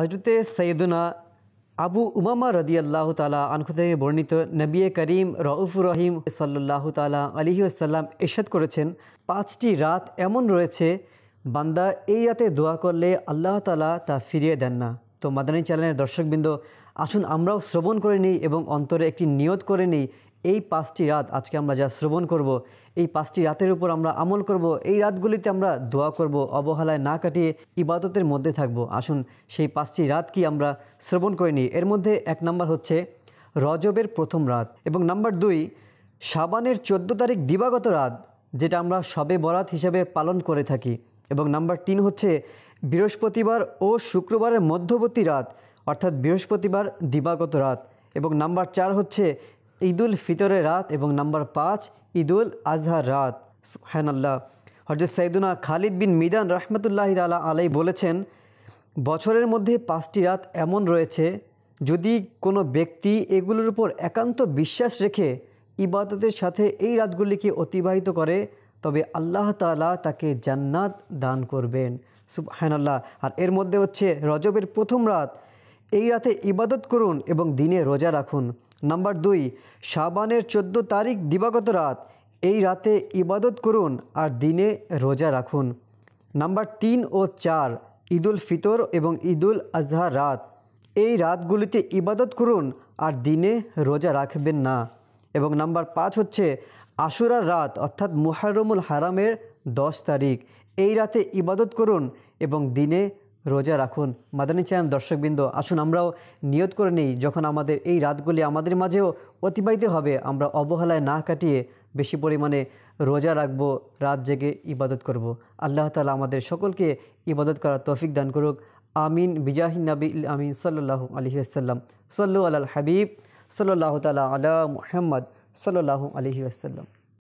হজরতে সৈয়দুনা আবু উমামা রদি আল্লাহ তালা আনখু বর্ণিত নবী করিম রউফুর রহিম সাল্লাহ তালা আলিহি আসাল্লাম এরশাদ করেছেন পাঁচটি রাত এমন রয়েছে বান্দা এই রাতে দোয়া করলে আল্লাহ তালা তা ফিরিয়ে দেন না তো মাদানী চ্যানেলের দর্শকবৃন্দ আসুন আমরাও শ্রবণ করে নিই এবং অন্তরে একটি নিয়ত করে নিই এই পাঁচটি রাত আজকে আমরা যা শ্রবণ করব এই পাঁচটি রাতের উপর আমরা আমল করব এই রাতগুলিতে আমরা দোয়া করব অবহেলায় না কাটিয়ে ইবাদতের মধ্যে থাকব আসুন সেই পাঁচটি রাত কি আমরা শ্রবণ করে নিই এর মধ্যে এক নাম্বার হচ্ছে রজবের প্রথম রাত এবং নাম্বার দুই সাবানের চোদ্দো তারিখ দিবাগত রাত যেটা আমরা সবে বরাত হিসেবে পালন করে থাকি এবং নাম্বার তিন হচ্ছে বৃহস্পতিবার ও শুক্রবারের মধ্যবর্তী রাত অর্থাৎ বৃহস্পতিবার দিবাগত রাত এবং নাম্বার চার হচ্ছে ঈদুল ফিতরের রাত এবং নাম্বার পাঁচ ঈদুল আজহার রাত হ্যানাল্লাহ হজরত সাইদুনা খালিদ বিন মিদান রহমতুল্লাহ তালা আলাই বলেছেন বছরের মধ্যে পাঁচটি রাত এমন রয়েছে যদি কোনো ব্যক্তি এগুলোর উপর একান্ত বিশ্বাস রেখে ইবাদতের সাথে এই রাতগুলিকে অতিবাহিত করে তবে আল্লাহ তালা তাকে জান্নাত দান করবেন আল্লাহ আর এর মধ্যে হচ্ছে রজবের প্রথম রাত এই রাতে ইবাদত করুন এবং দিনে রোজা রাখুন নাম্বার দুই শাবানের ১৪ তারিখ দিবাগত রাত এই রাতে ইবাদত করুন আর দিনে রোজা রাখুন নাম্বার তিন ও চার ঈদুল ফিতর এবং ঈদুল আজহা রাত এই রাতগুলিতে ইবাদত করুন আর দিনে রোজা রাখবেন না এবং নাম্বার পাঁচ হচ্ছে আশুরা রাত অর্থাৎ মুহারমুল হারামের দশ তারিখ এই রাতে ইবাদত করুন এবং দিনে রোজা রাখুন মাদানী চ্যানেল দর্শকবৃন্দ আসুন আমরাও নিয়ত করে নেই যখন আমাদের এই রাতগুলি আমাদের মাঝেও অতিবাহিত হবে আমরা অবহেলায় না কাটিয়ে বেশি পরিমাণে রোজা রাখবো রাত জেগে ইবাদত করব। আল্লাহ তালা আমাদের সকলকে ইবাদত করার তৌফিক দান করুক আমিন বিজাহিন নবী আমিন সাল্লু আলহি আসাল্লাম সাল্লু আল্লাহ হাবিব সাল্লাহ তালা আলা মুহাম্মদ সাল্লু আলহি আসাল্লাম